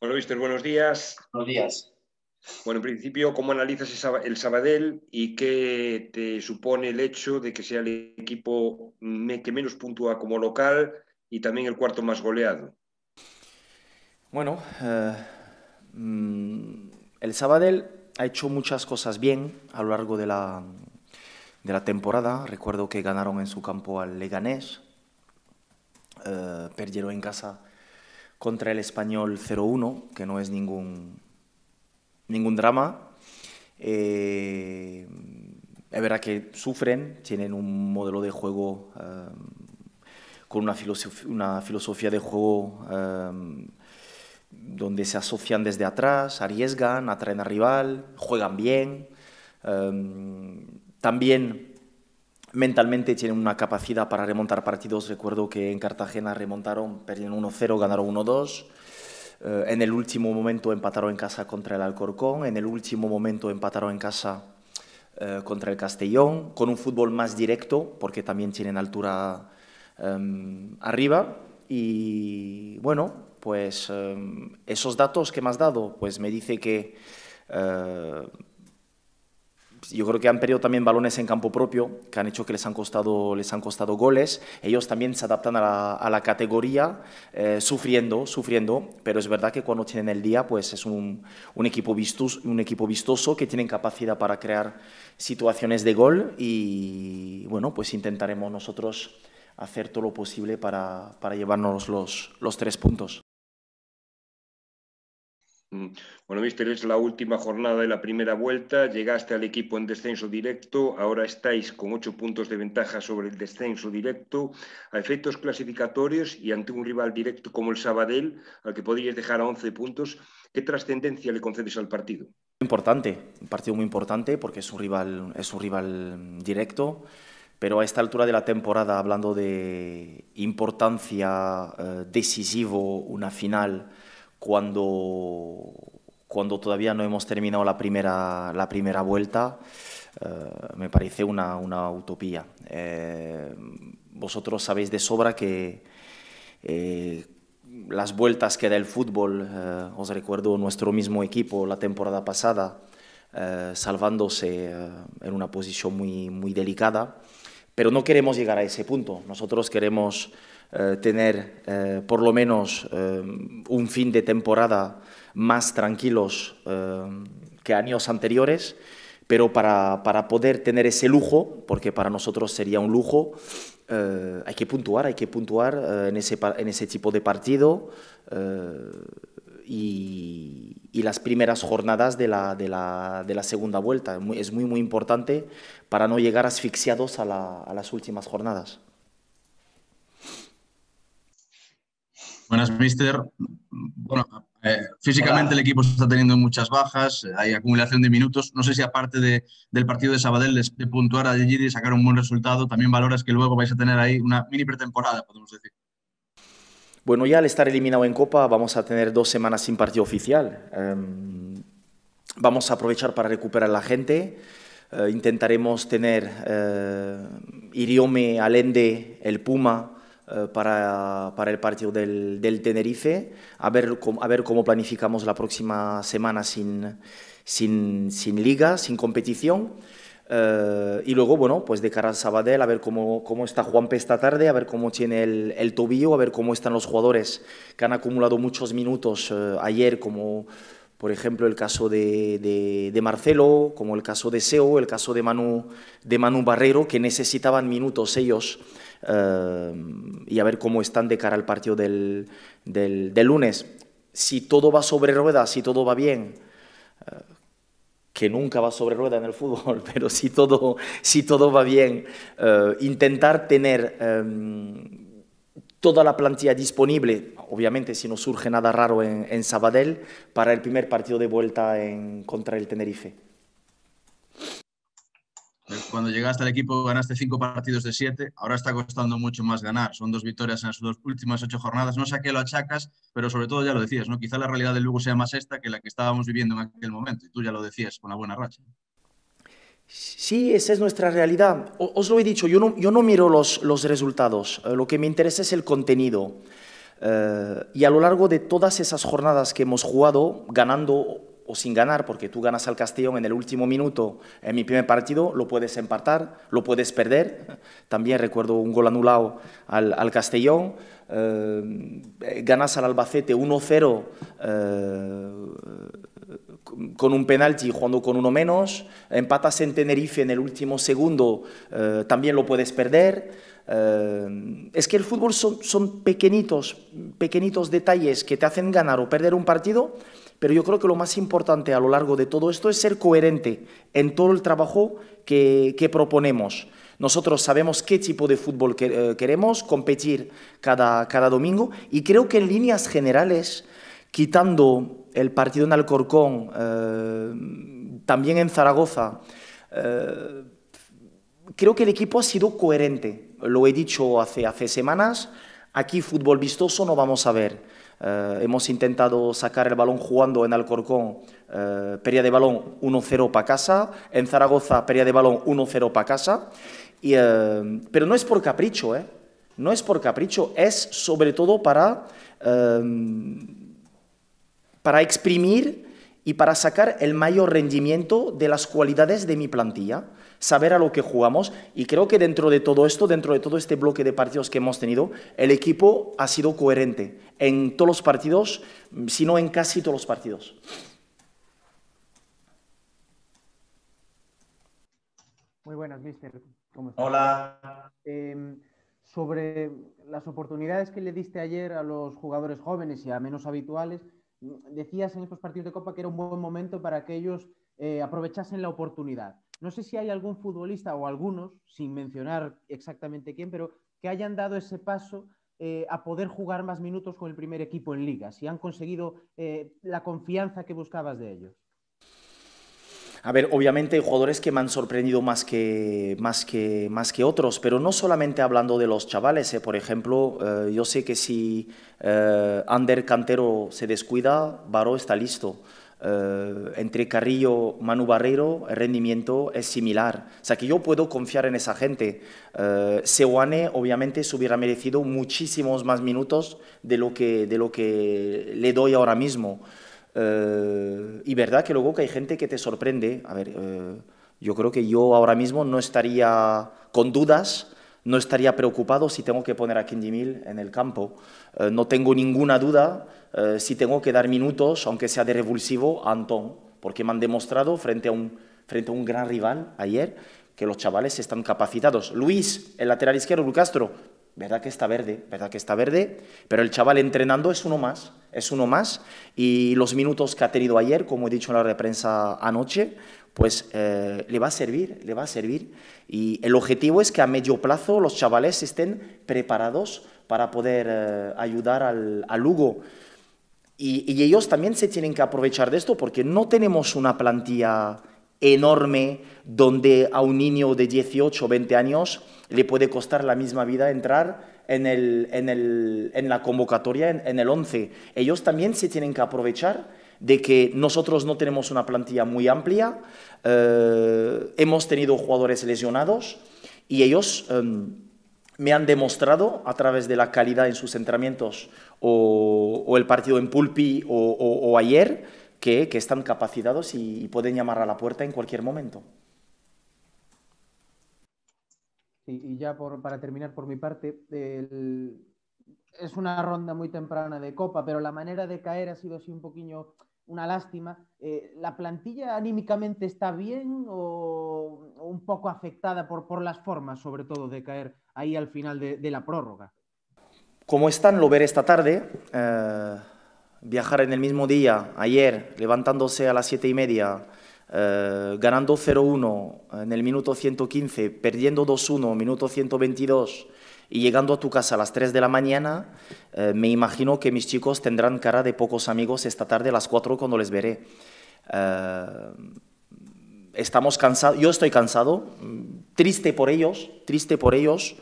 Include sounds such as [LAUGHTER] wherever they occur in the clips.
Bueno, Víctor, buenos días. Buenos días. Bueno, en principio, ¿cómo analizas el Sabadell y qué te supone el hecho de que sea el equipo que menos puntúa como local y también el cuarto más goleado? Bueno, eh, mm, el Sabadell ha hecho muchas cosas bien a lo largo de la, de la temporada. Recuerdo que ganaron en su campo al Leganés, eh, perdieron en casa contra el español 0-1, que no es ningún, ningún drama. Eh, es verdad que sufren, tienen un modelo de juego eh, con una, filosofía de juego eh, donde se asocian desde atrás, arriesgan, atraen al rival, juegan bien. también mentalmente tienen una capacidad para remontar partidos. Recuerdo que en Cartagena remontaron, perdieron 1-0, ganaron 1-2. Eh, en el último momento empataron en casa contra el Alcorcón. En el último momento empataron en casa eh, contra el Castellón, con un fútbol más directo, porque también tienen altura em, arriba. Y bueno, pues em, esos datos que me has dado, pues me dice que eh, yo creo que han perdido también balones en campo propio, que han hecho que les han costado, les han costado goles. Ellos también se adaptan a la, categoría, eh, sufriendo, sufriendo, pero es verdad que cuando tienen el día, pues es un, equipo vistoso, un equipo vistoso que tienen capacidad para crear situaciones de gol y, bueno, pues intentaremos nosotros hacer todo lo posible para, para llevarnos los tres puntos. Mm. Bueno, Mister, es la última jornada de la primera vuelta. Llegaste al equipo en descenso directo. Ahora estáis con ocho puntos de ventaja sobre el descenso directo. A efectos clasificatorios y ante un rival directo como el Sabadell, al que podrías dejar a 11 puntos, ¿qué trascendencia le concedes al partido? Importante, un partido muy importante porque es un rival, es un rival directo. Pero a esta altura de la temporada, hablando de importancia, eh, decisivo, una final cuando, cuando todavía no hemos terminado la primera, la primera vuelta, eh, me parece una, una utopía. Eh, vosotros sabéis de sobra que eh, las vueltas que da el fútbol, os recuerdo nuestro mismo equipo la temporada pasada, salvándose en una posición muy, muy delicada, pero no queremos llegar a ese punto. Nosotros queremos eh, tener eh, por lo menos eh, un fin de temporada más tranquilos que años anteriores, pero para, poder tener ese lujo, porque para nosotros sería un lujo, hay que puntuar, hay que puntuar en, ese, en ese tipo de partido y las primeras jornadas de la, de la, de la segunda vuelta. Es muy, muy importante para no llegar asfixiados a, las últimas jornadas. Buenas, mister. Bueno, eh, físicamente el equipo está teniendo muchas bajas, hay acumulación de minutos. No sé si aparte del partido de Sabadell, de, puntuar a Gigi y sacar un buen resultado, también valoras que luego vais a tener ahí una mini pretemporada, podemos decir. Bueno, ya al estar eliminado en Copa vamos a tener dos semanas sin partido oficial. Em, vamos a aprovechar para recuperar la gente. Eh, intentaremos tener eh, Iriome, Alende, el Puma, eh, para, el partido del, Tenerife, a ver, cómo planificamos la próxima semana sin liga, sin competición. Eh, y luego, bueno, pues de cara al Sabadell, a ver cómo, cómo está Juanpe esta tarde, a ver cómo tiene el, el, tobillo, a ver cómo están los jugadores que han acumulado muchos minutos eh, ayer, como por ejemplo el caso de, Marcelo, como el caso de Seo, el caso de Manu, de Manu Barrero, que necesitaban minutos ellos, eh, y a ver cómo están de cara al partido del, del, del lunes. Si todo va sobre ruedas, si todo va bien, que nunca va sobre rueda en el fútbol, [LAUGHS] pero si todo, si todo va bien, eh, intentar tener em, toda la plantilla disponible, obviamente si no surge nada raro en, en Sabadell, para el primer partido de vuelta en, contra el Tenerife cuando llegaste al equipo ganaste cinco partidos de siete, ahora está costando mucho más ganar. Son dos victorias en las dos últimas ocho jornadas. No sé a qué lo achacas, pero sobre todo ya lo decías, ¿no? Quizá la realidad del Lugo sea más esta que la que estábamos viviendo en aquel momento. Y tú ya lo decías con la buena racha. Sí, esa es nuestra realidad. Os lo he dicho, yo no, miro los, resultados, eh, lo que me interesa es el contenido. Eh, y a lo largo de todas esas jornadas que hemos jugado, ganando o sin ganar, porque tú ganas al Castellón en el último minuto, en mi primer partido, lo puedes empatar, lo puedes perder. También recuerdo un gol anulado al, Castellón. Eh, ganas al Albacete 1-0 eh, con un penalti jugando con uno menos. Empatas en Tenerife en el último segundo, eh, también lo puedes perder. es que el fútbol son, son, pequeñitos, pequeñitos detalles que te hacen ganar o perder un partido pero yo creo que lo más importante a lo largo de todo esto es ser coherente en todo el trabajo que, proponemos. Nosotros sabemos qué tipo de fútbol eh, queremos competir cada, domingo y creo que en líneas generales, quitando el partido en Alcorcón, eh, también en Zaragoza, eh, creo que el equipo ha sido coherente. Lo he dicho hace, hace semanas, aquí fútbol vistoso no vamos a ver. Eh, hemos intentado sacar el balón jugando en Alcorcón, eh, pérdida de balón 1-0 para casa, en Zaragoza, pérdida de balón 1-0 para casa, eh, pero no es por capricho, eh, no es por capricho, es sobre todo para, para exprimir y para sacar el mayor rendimiento de las cualidades de mi plantilla saber a lo que jugamos y creo que dentro de todo esto, dentro de todo este bloque de partidos que hemos tenido, el equipo ha sido coherente en todos los partidos, sino en casi todos los partidos. Muy buenas, mister. Hola. Em, sobre las oportunidades que le diste ayer a los jugadores jóvenes y a menos habituales, decías en estos partidos de Copa que era un buen momento para que ellos eh, aprovechasen la oportunidad. No sé si hay algún futbolista o algunos, sin mencionar exactamente quién, pero que hayan dado ese paso eh, a poder jugar más minutos con el primer equipo en liga, si han conseguido eh, la confianza que buscabas de ellos. A ver, obviamente hay jugadores que me han sorprendido más que, más que, más que otros, pero no solamente hablando de los chavales. ¿eh? Por ejemplo, eh, yo sé que si eh, Ander Cantero se descuida, Baró está listo. Eh, entre Carrillo, Manu Barrero, el rendimiento es similar. O sea que yo puedo confiar en esa gente. Sewane obviamente se hubiera merecido muchísimos más minutos de lo que, de lo que le doy ahora mismo. Eh, y verdad que luego que hay gente que te sorprende. A ver, eh, yo creo que yo ahora mismo no estaría con dudas, no estaría preocupado si tengo que poner a mil en el campo. Eh, no tengo ninguna duda si tengo que dar minutos, aunque sea de revulsivo, a Antón, porque me han demostrado frente a un, frente a un gran rival ayer que los chavales están capacitados. Luis, el lateral izquierdo, Castro... verdad que está verde, verdad que está verde, pero el chaval entrenando es uno más es uno más. Y los minutos que ha tenido ayer, como he dicho en la reprensa anoche, pues eh, le va a servir, le va a servir. Y el objetivo es que a medio plazo los chavales estén preparados para poder eh, ayudar al, al Lugo. Y, y, ellos también se tienen que aprovechar de esto porque no tenemos una plantilla enorme donde a un niño de 18 o 20 años le puede costar la misma vida entrar en, el, en, el, en la convocatoria en, el 11. Ellos también se tienen que aprovechar de que nosotros no tenemos una plantilla muy amplia, eh, hemos tenido jugadores lesionados y ellos em, me han demostrado a través de la calidad en sus entrenamientos o, el partido en Pulpi o, ayer que, que, están capacitados y pueden llamar a la puerta en cualquier momento y ya por, para terminar por mi parte, es una ronda muy temprana de Copa, pero la manera de caer ha sido así un poquillo una lástima. Eh, ¿La plantilla anímicamente está bien o, un poco afectada por, por, las formas, sobre todo, de caer ahí al final de, la prórroga? Como están, lo veré esta tarde. Eh, viajar en el mismo día, ayer, levantándose a las siete y media eh, ganando 0-1 en el minuto 115, perdiendo 2-1 minuto 122 y llegando a tu casa a las 3 de la mañana, eh, me imagino que mis chicos tendrán cara de pocos amigos esta tarde a las 4 cuando les veré. Eh, estamos cansados, yo estoy cansado, triste por ellos, triste por ellos,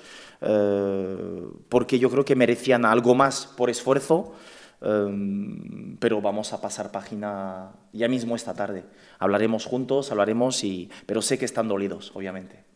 porque yo creo que merecían algo más por esfuerzo. Em, pero vamos a pasar página ya mismo esta tarde. Hablaremos juntos, hablaremos, y, pero sé que están dolidos, obviamente.